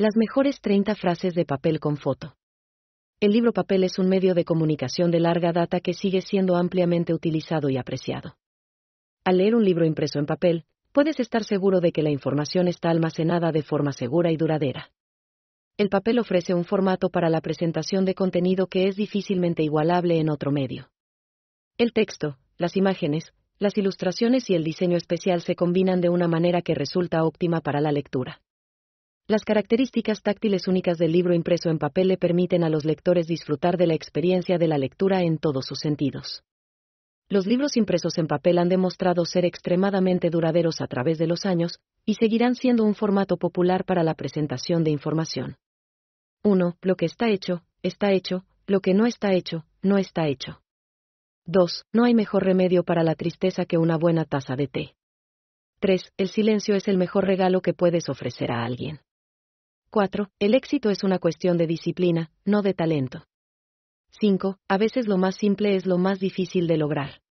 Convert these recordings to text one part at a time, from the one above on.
Las mejores 30 frases de papel con foto. El libro papel es un medio de comunicación de larga data que sigue siendo ampliamente utilizado y apreciado. Al leer un libro impreso en papel, puedes estar seguro de que la información está almacenada de forma segura y duradera. El papel ofrece un formato para la presentación de contenido que es difícilmente igualable en otro medio. El texto, las imágenes, las ilustraciones y el diseño especial se combinan de una manera que resulta óptima para la lectura. Las características táctiles únicas del libro impreso en papel le permiten a los lectores disfrutar de la experiencia de la lectura en todos sus sentidos. Los libros impresos en papel han demostrado ser extremadamente duraderos a través de los años, y seguirán siendo un formato popular para la presentación de información. 1. Lo que está hecho, está hecho, lo que no está hecho, no está hecho. 2. No hay mejor remedio para la tristeza que una buena taza de té. 3. El silencio es el mejor regalo que puedes ofrecer a alguien. 4. El éxito es una cuestión de disciplina, no de talento. 5. A veces lo más simple es lo más difícil de lograr.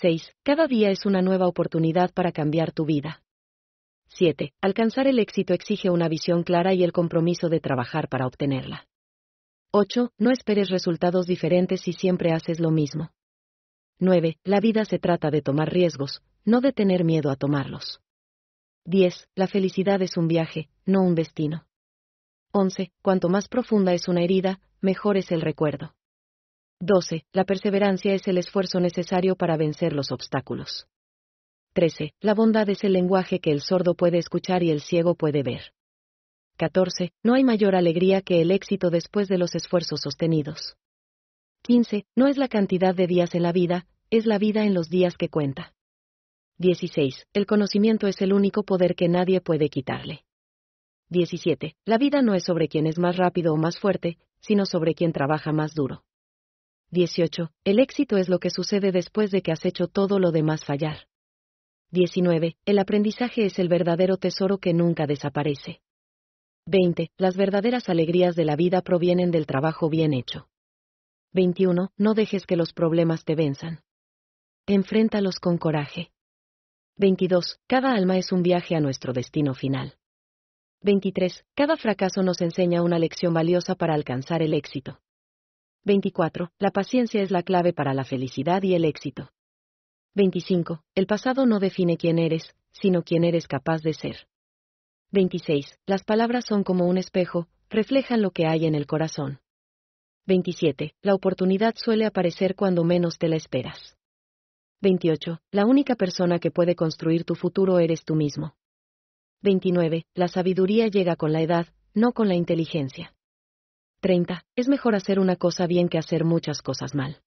6. Cada día es una nueva oportunidad para cambiar tu vida. 7. Alcanzar el éxito exige una visión clara y el compromiso de trabajar para obtenerla. 8. No esperes resultados diferentes si siempre haces lo mismo. 9. La vida se trata de tomar riesgos, no de tener miedo a tomarlos. 10. La felicidad es un viaje, no un destino. 11. Cuanto más profunda es una herida, mejor es el recuerdo. 12. La perseverancia es el esfuerzo necesario para vencer los obstáculos. 13. La bondad es el lenguaje que el sordo puede escuchar y el ciego puede ver. 14. No hay mayor alegría que el éxito después de los esfuerzos sostenidos. 15. No es la cantidad de días en la vida, es la vida en los días que cuenta. 16. El conocimiento es el único poder que nadie puede quitarle. 17. La vida no es sobre quien es más rápido o más fuerte, sino sobre quien trabaja más duro. 18. El éxito es lo que sucede después de que has hecho todo lo demás fallar. 19. El aprendizaje es el verdadero tesoro que nunca desaparece. 20. Las verdaderas alegrías de la vida provienen del trabajo bien hecho. 21. No dejes que los problemas te venzan. Enfréntalos con coraje. 22. Cada alma es un viaje a nuestro destino final. 23. Cada fracaso nos enseña una lección valiosa para alcanzar el éxito. 24. La paciencia es la clave para la felicidad y el éxito. 25. El pasado no define quién eres, sino quién eres capaz de ser. 26. Las palabras son como un espejo, reflejan lo que hay en el corazón. 27. La oportunidad suele aparecer cuando menos te la esperas. 28. La única persona que puede construir tu futuro eres tú mismo. 29. La sabiduría llega con la edad, no con la inteligencia. 30. Es mejor hacer una cosa bien que hacer muchas cosas mal.